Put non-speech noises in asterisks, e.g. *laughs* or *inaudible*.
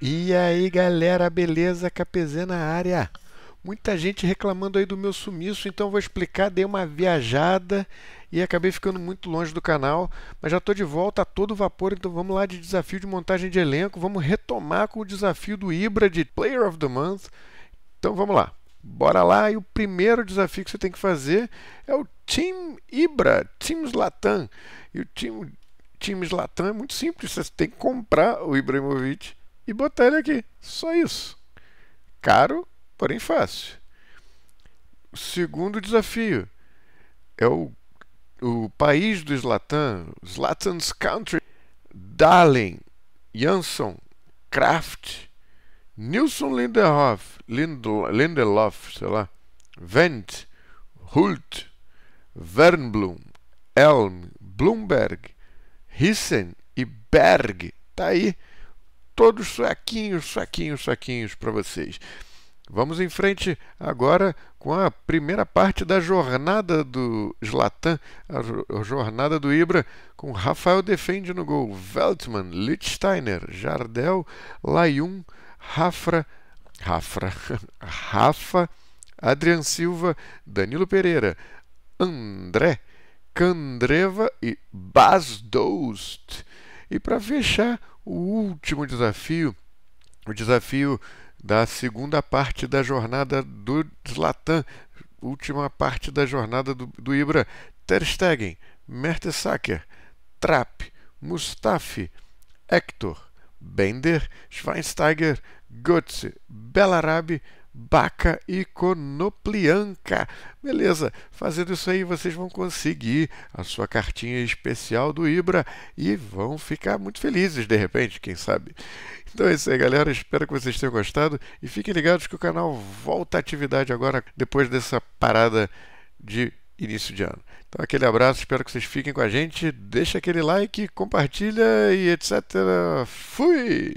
E aí galera, beleza? KPZ na área. Muita gente reclamando aí do meu sumiço, então vou explicar. Dei uma viajada e acabei ficando muito longe do canal, mas já estou de volta a todo vapor, então vamos lá de desafio de montagem de elenco. Vamos retomar com o desafio do Ibra de Player of the Month. Então vamos lá, bora lá. E o primeiro desafio que você tem que fazer é o Team Ibra, Teams Latam. E o Team Team Latam é muito simples, você tem que comprar o Ibrahimovic e botar ele aqui. Só isso. Caro, porém fácil. O segundo desafio é o, o país do Zlatan, Zlatan's Country, Dalen, Jansson, Kraft, Nilson Lindelof, Lindel, Lindelof, sei lá, vent Hult, Wernblum, Elm, Bloomberg, Hissen e Berg. Tá aí todos suequinhos, suequinhos, suequinhos para vocês. Vamos em frente agora com a primeira parte da jornada do Zlatan, a jornada do Ibra, com Rafael defende no gol, Veltman, Lichtsteiner, Jardel, Layun, Rafra, Rafra, *laughs* Rafa, Adrian Silva, Danilo Pereira, André, Candreva e Dost. E para fechar, o último desafio, o desafio da segunda parte da jornada do Zlatan, última parte da jornada do, do Ibra, Ter Stegen, Mertesacker, Trapp, Mustafi, Hector, Bender, Schweinsteiger, Götze, Belarabi. Baca e Conoplianca. Beleza, fazendo isso aí vocês vão conseguir a sua cartinha especial do Ibra e vão ficar muito felizes de repente, quem sabe. Então é isso aí, galera. Espero que vocês tenham gostado e fiquem ligados que o canal volta à atividade agora depois dessa parada de início de ano. Então aquele abraço, espero que vocês fiquem com a gente, deixa aquele like, compartilha e etc. Fui!